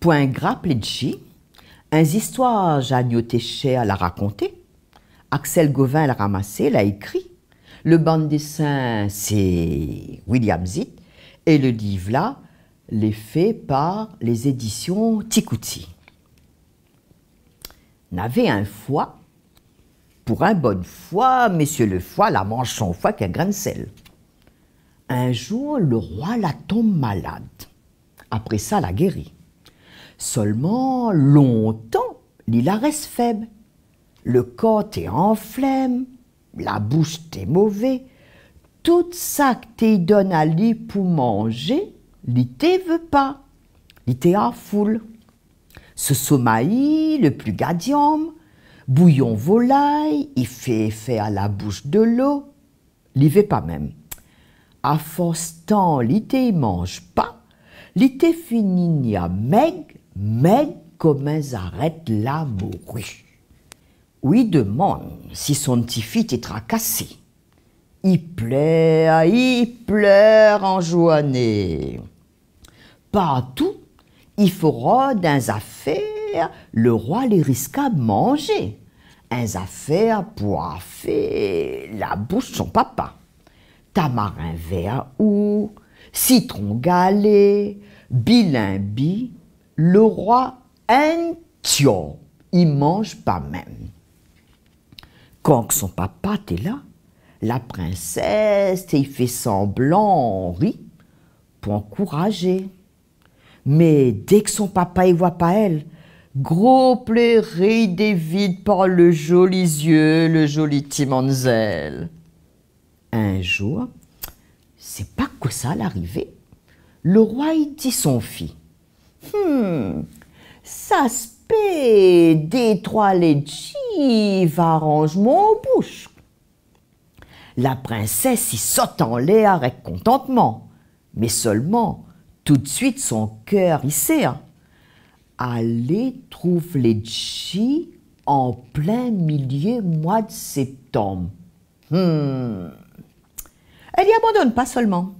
point grappleggi, un histoire Janio la raconter, Axel Gauvin l'a ramassé, l'a écrit, le bande dessin, c'est William Zitt. Et le livre-là, l'est fait par les éditions Ticouti. N'avait un foie, pour un bon foie, monsieur le foie la mange son foie qu'un grain de sel. Un jour, le roi la tombe malade. Après ça, la guérit. Seulement, longtemps, l'île reste faible. Le corps est en flemme, la bouche t'est mauvaise, tout ça que t'y donne à lui pour manger, l'ité veut pas, l'ité a foule. Ce sommeil, le plus gadium, bouillon volaille, il fait effet à la bouche de l'eau, l'y veut pas même. À force tant l'ité mange pas, l'ité finit à meg, meg comme arrête la oui, demande si son petit-fils est tracassé. Il pleure, il pleure en Pas Partout, il fera d'un affaires, le roi les à manger. Un affaire pour affaire la bouche son papa. Tamarin vert ou citron galé, bilimbi, le roi un il mange pas même. Quand son papa était là, la princesse, il fait semblant, on rit, pour encourager. Mais dès que son papa y voit pas elle, gros pleurer des vides par le joli yeux, le joli Timonzel. Un jour, c'est pas que ça l'arrivée, le roi y dit son fils. Hum, ça se P les trois chiffres arrangement aux bouches. La princesse y saute en l'air avec contentement, mais seulement, tout de suite son cœur y serre. Hein. Allez trouve les en plein milieu mois de septembre. Hmm. Elle y abandonne pas seulement.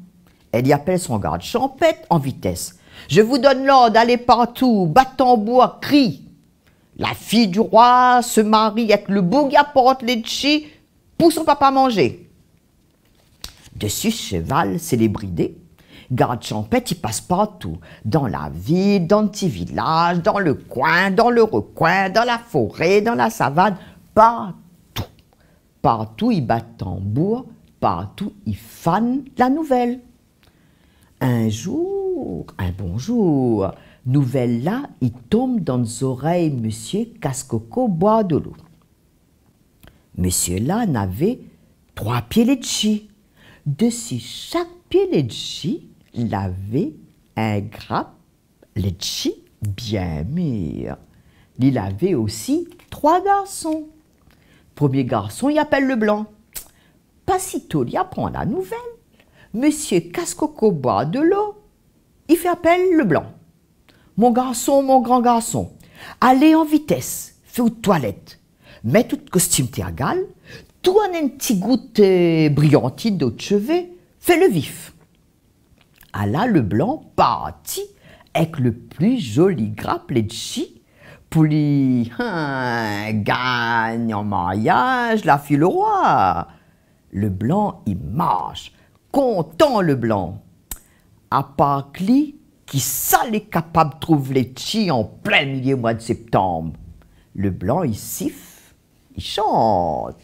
Elle y appelle son garde champêtre en vitesse. Je vous donne l'ordre d'aller partout, bat bois, crie. La fille du roi se marie avec le à porte les pour son papa manger. Dessus, cheval, c'est Garde champette il passe partout. Dans la ville, dans le petit village, dans le coin, dans le recoin, dans la forêt, dans la savane, partout. Partout, il bat tambour, partout, il fane la nouvelle. Un jour, un bonjour. Nouvelle là, il tombe dans nos oreilles, monsieur Cascoco boit de l'eau. Monsieur là n'avait trois pieds de Dessus chaque pied chi, il avait un grappe chi bien mûr. Il avait aussi trois garçons. Premier garçon, il appelle le blanc. Pas si tôt, il apprend la nouvelle. Monsieur Cascoco boit de l'eau il fait appel le blanc. Mon garçon, mon grand garçon, allez en vitesse, fais aux toilette, Mets tout costume gale, toi un petit goutte euh, brillantine d'eau de chevet, fais le vif. Ah à le blanc parti avec le plus joli grappelet de chi pour lui hein, gagne en mariage la fille le roi. Le blanc, il marche, content le blanc à lui, qui sale est capable de trouver les chi en plein milieu mois de septembre. Le blanc, il siffle, il chante.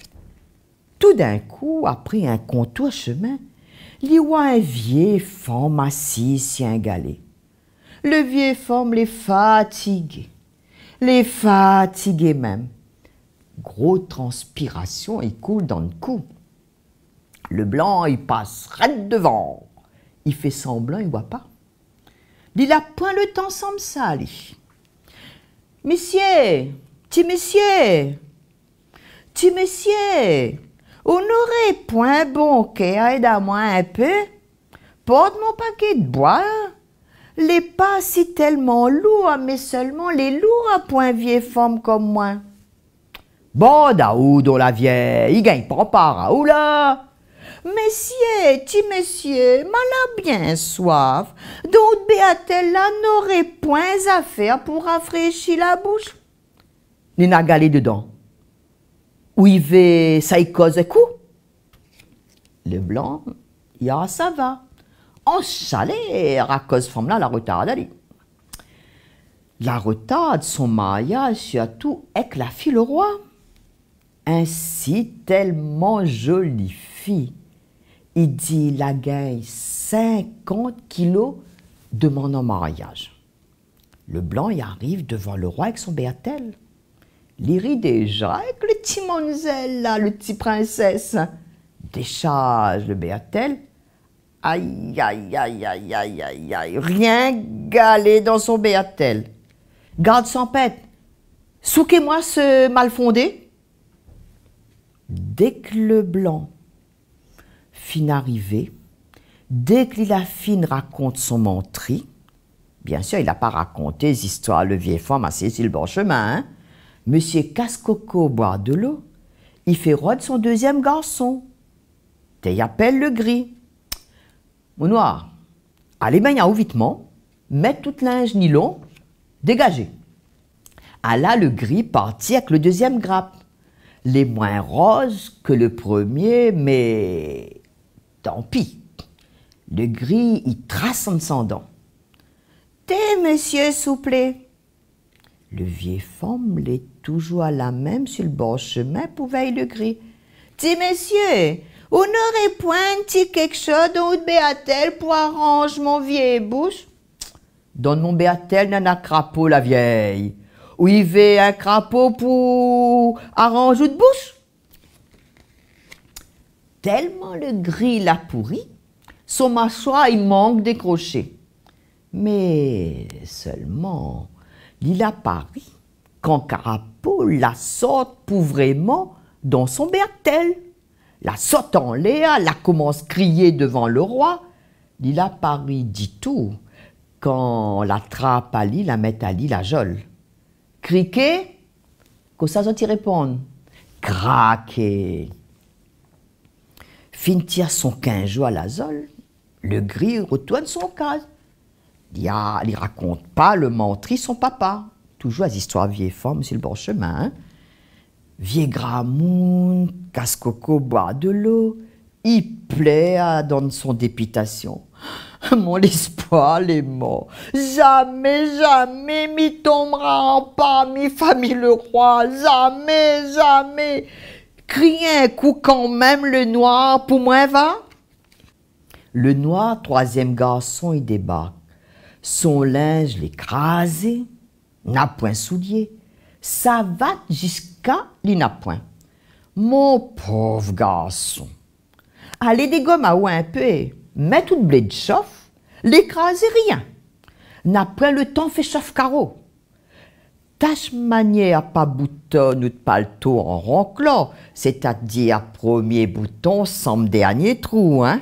Tout d'un coup, après un contour chemin, il voit un vieux femme assis Le vieux femme les fatigue, les fatigué même. Gros transpiration, il coule dans le cou. Le blanc, il passe raide devant. Il fait semblant, il voit pas. Il a point le temps sans ça, lui. Messieurs, ti messieurs, ti messieurs, on aurait point bon que aide-moi un peu. Porte mon paquet de bois. Les pas si tellement lourds, mais seulement les lourds à point vieille femme comme moi. Bon, Daoud, oh la vieille, il gagne pas par là. Oh Messieurs, ti messieurs, m'a bien soif, donc Béatella n'aurait point à faire pour rafraîchir la bouche. Nina galé dedans. Où y va, ça y cause coup. Le blanc, ya ça va. En chaleur à cause femme là, la retarde, La retarde son mariage tout avec la fille le roi. Ainsi tellement jolie fille il dit la gagne 50 kilos de en mariage. Le blanc y arrive devant le roi avec son béatel. L'iri déjà, avec le petit manzel là, le petit princesse. Décharge le béatel. Aïe, aïe, aïe, aïe, aïe, aïe, aïe. Rien galé dans son béatel. Garde sans pète. Souquez-moi ce mal fondé. Dès que le blanc Fine arrivée. Dès que la Fine raconte son menterie, bien sûr, il n'a pas raconté les histoires le vieux femme à le Bonchemin. Hein. Monsieur Cascoco boit de l'eau. Il fait de son deuxième garçon. il appelle le gris. Mon noir, allez au vitement, mets toute linge nylon, dégagez. Ah » À le gris partit avec le deuxième grappe. Les moins roses que le premier, mais Tant pis. Le gris y trace en son dent. « T'es, monsieur Souplet. Le vieil femme l'est toujours à la même sur le bon chemin pour veiller le gris. T'es, monsieur, on n'aurait point quelque chose dans Béatel pour arranger mon vieil bouche? Donne mon Béatel n'en a crapaud la vieille. Ou y un crapaud pour arranger de bouche? tellement le gris l'a pourri, son mâchoire il manque des crochets. Mais seulement, il a pari qu'en la saute pauvrement dans son bertel. La saute en léa, la commence crier devant le roi. Lila a Paris dit tout quand la trappe à l'île, la met à l'île, la jole. criquer, que ça y répond. Craquer. Fintia son quinjo à la le gris retourne son cas. Il ne raconte pas le mentri son papa. Toujours les histoires vieilles formes, monsieur le bon chemin. Hein? Vieux gramoun, casse-coco, boire de l'eau. Il plaît à donner son dépitation. Mon espoir, les morts. Jamais, jamais mi tombera en pas, mi famille le roi. Jamais, jamais. Crier un coup quand même le noir pour moi va? Le noir, troisième garçon, il débarque. Son linge l'écrasé, n'a point soulier. va jusqu'à point. Mon pauvre garçon. Allez des gommes à ou un peu, mets tout blé de chauffe, l'écraser rien. N'a point le temps fait chauffe carreau à pas bouton ou de paletot en ronclant, c'est-à-dire premier bouton sans dernier trou, hein.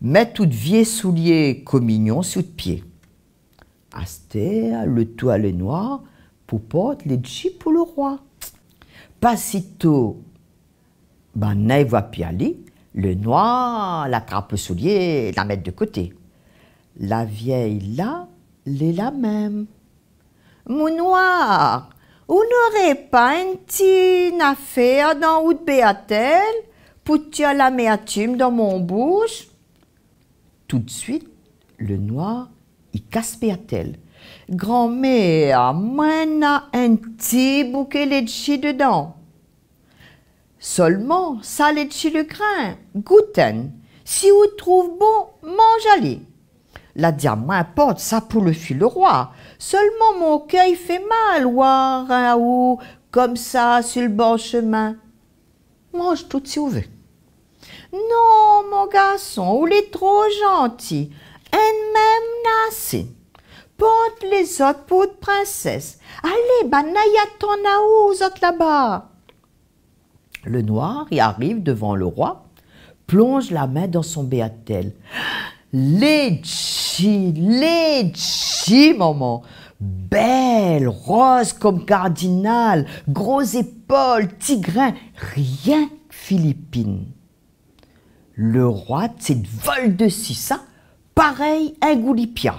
met tout vieux soulier communion sous de pied. Asté, le toile noir, poupote les chips pour le roi. Pas tôt, ben, ne plus piali, le noir, la trappe soulier, la mettre de côté. La vieille là, est la même noir, ou n'aurez pas un petit affaire dans de Béatel pour tirer l'amertume dans mon bouche Tout de suite, le noir, y casse Béatel. Grand-mère, moi, un petit bouquet de dedans. Seulement, ça chez le grain, gouten. Si vous trouvez bon, mange » La diable importe ça pour le fil roi. Seulement mon cœur fait mal, voir un comme ça sur le bon chemin. Mange tout si vous voulez. Non, mon garçon, il est trop gentil. Elle même nassine. Porte les autres pour de princesse. Allez, banaya ton aux autres là-bas. Le noir y arrive devant le roi, plonge la main dans son béatel chi, maman. Belle, rose comme cardinal, gros épaules, tigrin, rien Philippine. Le roi de cette vol de Sissa, pareil à Goulipia.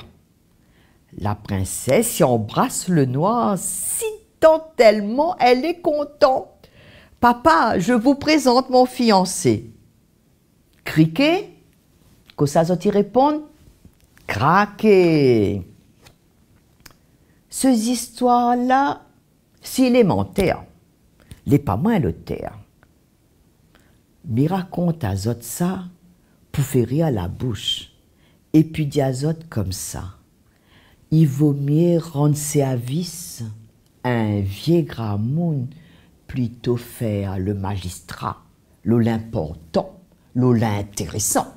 La princesse y embrasse le noir si tant tellement elle est contente. Papa, je vous présente mon fiancé. Criquet que ça répond Craqué !»« Ces histoires-là, c'est élémentaire. Les pas moins le terre. Mais raconte à Zot ça pour faire rire la bouche. Et puis dit à comme ça. Il vaut mieux rendre service à un vieil gras monde plutôt faire le magistrat, l'important, le l'intéressant.